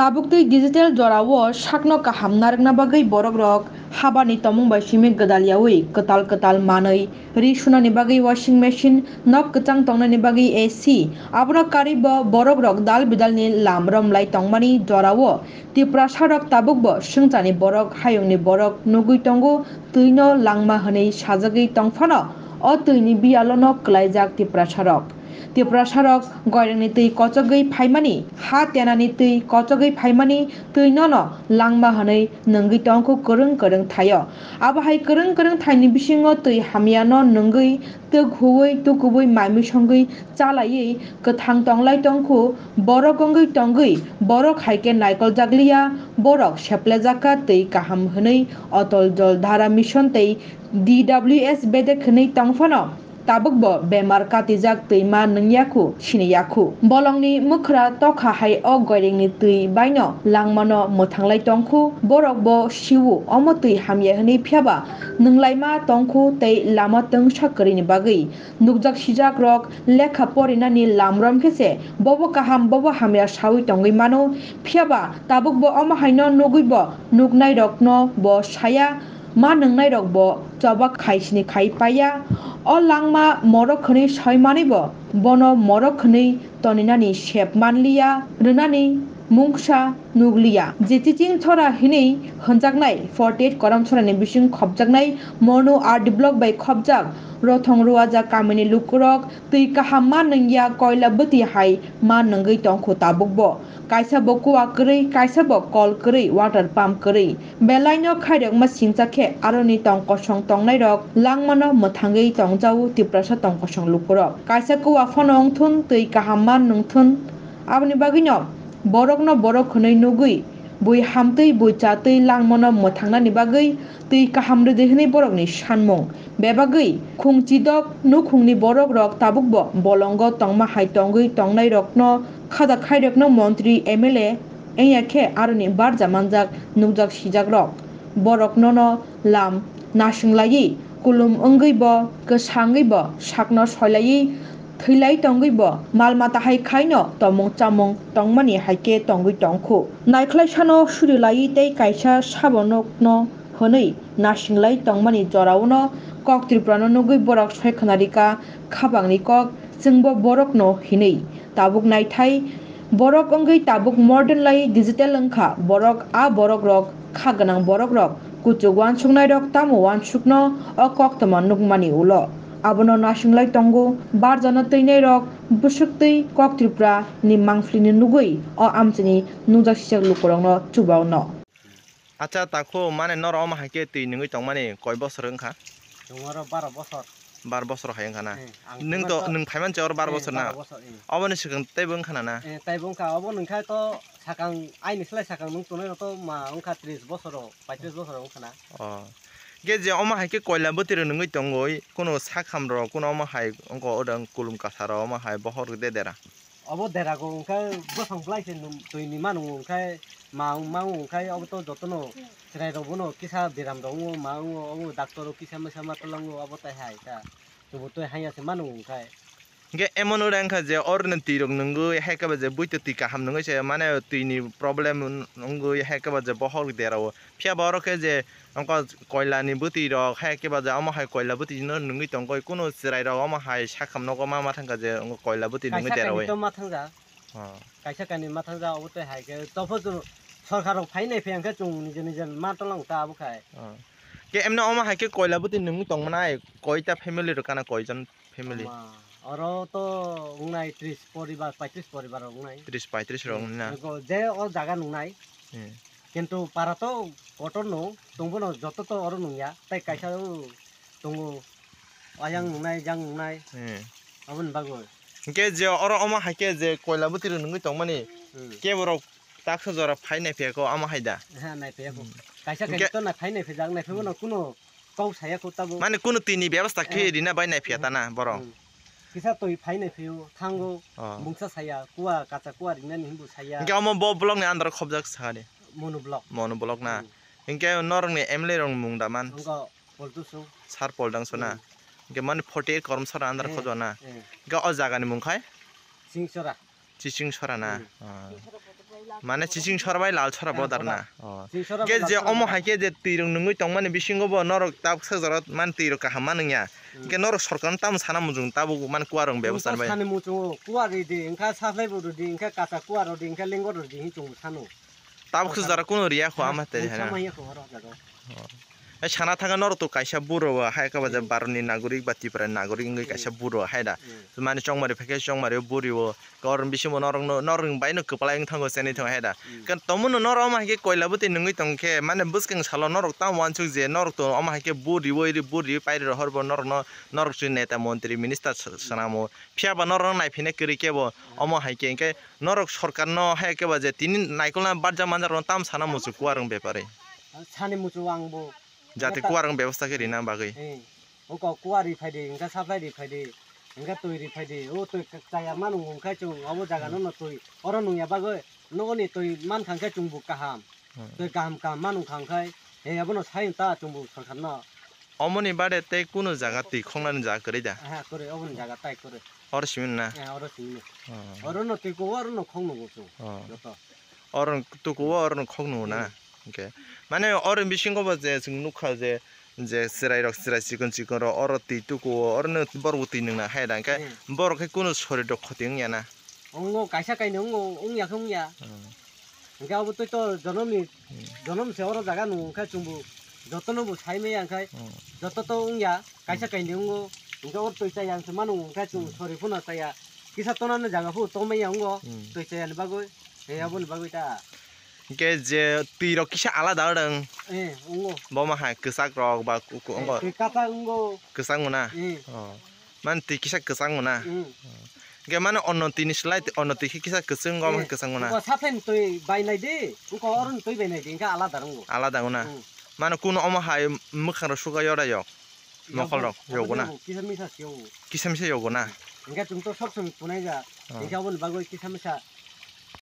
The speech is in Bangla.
tabuk digital jora wo sakno ka hamnar na bagai borok rok habani tomung ba shime gadaliawi katal katal manai ri shuna ni bagai washing machine nok kchang tongna ni bagai ac abro kari ba borok rok dal bidal ni lamrom lai tongmani jora wo ti prasharok tabuk ba shungchani borok hayong ni borok nugui tongo tuino langma hanei sajagei tongfano অতৈনি বিয়ালনক ক্লাইজাক টিপ্রাসারক त्यो प्रसारक गैरङनि तै कचगै फाइमानि हा त्यानानि तै कचगै फाइमानि तै नन लांमा हनै नंगै टंखौ गोरों गोरों थायो आबाहाय गोरों गोरों थाइनि बिसिङाव तै हामियान नंगै तो घुवै तो गुबै माइमु संगै चालायै गोथां टंलाय टंखौ बरक गंगै टंगै बरक हाइके नायकल जागलिया बरक सेप्ले जाका तै काहाम हनै অটল জলধারা মিশন তৈ ডি ডাব্লিউ এস বেদে খনি টংফানো bo bemar katijak tui ma nungyaku shiniyaku bolongni mukhra hai o ni tui baino langmano muthanglai tongku bo shiwu omo tui hamya hni nunglai ma tongku tei lama tung ni bagui nukjak sijak rok lekha porina porinani lamrom khese bobo kaham bobo hamya shawi tongui mano phaba bo omo haino nuguibo nuknai rokno bo saya ma nung nai rok bo chaba khai sini khai paya o langma morok khani shoi mani bo bono morok khani toninani shep manliya rinani 몽샤 누글리아 제티팅 처라 히네 헌작나이 포르테트 করম 처라네 비싱 컵작나이 মনো 아 디블록 বাই 컵작 রথং রোয়াজা কামিনী লুকুরক তুই কাহা মা নংয়া কয়লা বতি হাই মা নঙ্গই টংখো তাবুক ব কাইসা ব কুয়া করেই কাইসা ব কল করেই ওয়াটার পাম্প করেই বেলাইন খাইরক মা সিংচাখে আরো নি টংক সং টংনাই রক লাংমানো মথাঙ্গই যাও তিপ্রাসা টং কসং লুকুরক কাইসা কুয়া ফনং থুন তুই কাহা মা নংথুন আপনি বাগিনক borokno borok khonoi nugui bui hamtui bui chatui langmono mothangnani bagui tui kahamre dekhni borokni sanmong bebagui khungchidok nu khungni borok rok tabukbo bolongo tongma hai tongui tongnai rokno khada khai rokno মন্ত্রী এমএলএ এইয়াখে আরনি বারজা মানজাক নুকজাক সিজাক রক borok nono lam nasinglayi kulum ongui bo kesangui bo sakno soilayi thailai tongui bo malma ta hai তমং চামং টংমানি হাইকে haike টংখু নাইখলাই সানো সুরি লাই tei কাইসা sabonokno হনই নাসিংলাই তংমানি জরাউনো কক ত্রিপুরানো নগুই বরক সৈখনারিকা খাবাংনি কক চিংব বরকনো হিনই তাবুক নাইঠাই বরক অঙ্গই তাবুক মডার্ন লাই ডিজিটাল অংখা বরক আ বরক রক খা গনাং বরক রক কুচু ওয়ান সুকনাই রক তামো ওয়ান সুকনো অ কক তমান নুকমানি উলো abono nasinglai tongo barjana teinai rok busuk tei kok tripura ni mangflini nugui o amchini nujak sijak lukorong no chubao no আচ্ছা তাকো মানে নরম হাকে তুই নঙ্গি চং মানে কয় বছর ওংখা তোমার 12 বছর 12 বছর হয় ওংখা না নং তো নং ফাইমান চর 12 বছর না অবনে সিকং তাইব ওংখা না তাইব ওংখা অব নংখা তো সাকাং আইনি সলাই সাকাং নং তো তো মা ওংখা 30 বছর 35 বছর ওংখা না geje oma hai ke koila botiro nungoi tongoi kono sakham ro kono oma hai onko odang kulum katharo oma hai bohor de dera abo dera go onka bosang blaise num toi ni manu onka ma ma onka abo to jotono serai ro bono kisa beram ro ma abo doctor kisa ma sama tolong abo tai hai ta to botoi hai ase manu onka গে এমন রেঙ্কা যে অর্ণতি রং নঙ্গু হেকাবা যে বুইতে তুই কাহাম নঙ্গু সে মানে তুইনি প্রবলেম নঙ্গু হেকাবা যে বহর দেরাও ফিয়া বরকে যে অঙ্ক কয়লানি বুতি রক হেকেবা যে অমাহাই কয়লা বুতি ন নঙ্গু তঙ্গ কোনো সিরাই রক অমাহাই সাকাম নগ মা মাথাঙ্কা যে অঙ্ক কয়লা বুতি নঙ্গু দেরাও মাথাঙ্গা হ্যাঁ কাইসা কানি মাথাঙ্গা অবতে হাইকে তফ সরকারক ফাইনাই ফেয়াঙ্কা চুং নিজে নিজে মাতলাং তা আবু খায় কে এমনি অমাহাইকে কয়লা বুতি নঙ্গু তংমানাই কয়টা ফ্যামিলির কানা কয়জন ফ্যামিলি কিন্তু পাৰাতো কটন নো তুমি ন যতো অৰু নোংা তাই কাইছা তুমি আয়াং নাই যাং নাই আবন বাগো কে যে অৰু অমা হাইকে যে কয়লা বুটিৰ নুই তমানে কে বৰ তাক জৰা ফাই নাই পিয়াকো আমা হাইদা হ্যাঁ নাই পিয়াকো কাইছা কাইতো না ফাই নাই ফেজাং নাই ফেব কোনো কও ছায়া কতাবো মানে কোনো তিনি ব্যৱস্থা কি দিনা বাই নাই পিয়াতা না বৰ kisa toh ipai ne fiu tango mungsa saya kuwa kaca kuwa rinan himbu saya ngke omo bo blok ne andra kobja kisa mono blok mono blok na ngke norong ne emle rong mung daman ngke poltu so sar poldang so na ngke mani poti kormsor andra kojo na ngke o jaga ne mung kai sing sora চিচিং সরা না মানে চিচিং সরবাই লাল সরা বদার না কে যে অম হাইকে যে তিরং নুঙ্গুই তং মানে বিশিঙ্গ ব নরক তাব সজরত মানে তির কাহা মানিয়া কে নরক সরকার তাম সানা মুজুং তাবু মানে কুয়ারং ব্যবস্থা বাই সানি মুজুং কুয়ারি দি ইনকা সাফাই বড় দি ইনকা কাঁচা কুয়ার দি ইনকা লিঙ্গর দি হিচুং সানো তাব সজরা কোন রিয়া খো আমাতে হ্যাঁ সানা থাকা নরতো কাইসা বুড়ো হায়কা বাজার বারোনি নাগরিক বা ত্রিপুরা নাগরিক ইঙ্গি কাইসা বুড়ো হায়দা মানে চংমারি ফেকে চংমারি বুড়ি ও গরম বিশিমো নরং নরং বাইনো কপালাই থাঙ্গো সেনি থাঙ্গো হায়দা কারণ তমুনো নর অমাহিকে কয়লাবো তে নুঙ্গি তংকে মানে বুসকেং সালো নরক তাও মানসুক যে নরক তো অমাহিকে বুড়ি ওইরি বুড়ি পাইরি হরব নরক নরক শ্রী নেতা মন্ত্রী মিনিস্টার সানামো ফিয়াবা নরক নাইফিনে করি কেব অমাহিকে ইঙ্কে নরক সরকার ন হায়কে বাজে তিনি নাইকল না বারজা মানজার তাম সানামো চুকুয়ারং ব্যাপারে সানি মুচু আংবো যাতে ক ু য ় a n ং ব্যবস্থা করি a া বাগই ও ক কুয়ারি ফাইডি ইংকা সাফাইডি ফাইডি ইংকা তৈরি ফাইডি ও তুই চাইয়া মানুষ খাই চুং অব জায়গা ন তুই অর নুয়া বাগই নগনি তুই মান খাংখে চুংবু কাহাম তুই কাহাম কাহাম মানুষ খাংখাই হে আবন সাইন তা চুংবু সংসার না অমনি বাড়ে তে কোন জায়গা তুই খংলানি জায়গা করে যা হ্যাঁ করে অমনি জায়গা তাই করে অর সিমিন না হ্যাঁ অর সিমিন অর ন তুই কো অর ন খংনগো চুং অর তুই কো অর ন খংনগো না 이렇게 만약에 얼음이 싱거워제 증룩하제 이제 쓰라이럭 쓰라 지금 지금로 얼었디 뜨고 얼은 버럭도 있는 나 하이란 게 그러니까 네. 버럭 했고는 소리도 커딩야나 옹고 가샤까이 옹고 옹야 옹야 어. 그러니까 아무튼 또 저놈이 음. 저놈 세월로 다가 농가 중부 저또는 뭐 사이메야 그 어. 저또 또 옹야 가샤까이 옹고 그러니까 옷도 있자 양스만 옹가 중 소리 분었다야 기사 떠나는 장아후 또메야 옹고 또 있자 양바고 해야분 바고 있다 Oke, je tiro kisah ala dah orang. Eh, ungu. Bawa mahai kesak rok baku ku ungu. Kata ungu. Kesang guna. Eh. Oh. Man ti kisah kesang guna. Hmm. Oke, mana ono tini selai ti ono tiki kisah kesang ungu mah kesang guna. Ungu sapen tu bayi lagi de. Ungu orang tu bayi lagi. Ingat ala dah ungu. Ala dah guna. Mana kuno ama hai mukhan rosuga yora yok. Mukhan rok yoguna. Kisah misah yogu. Kisah misah yoguna. Ingat untuk sok sok punai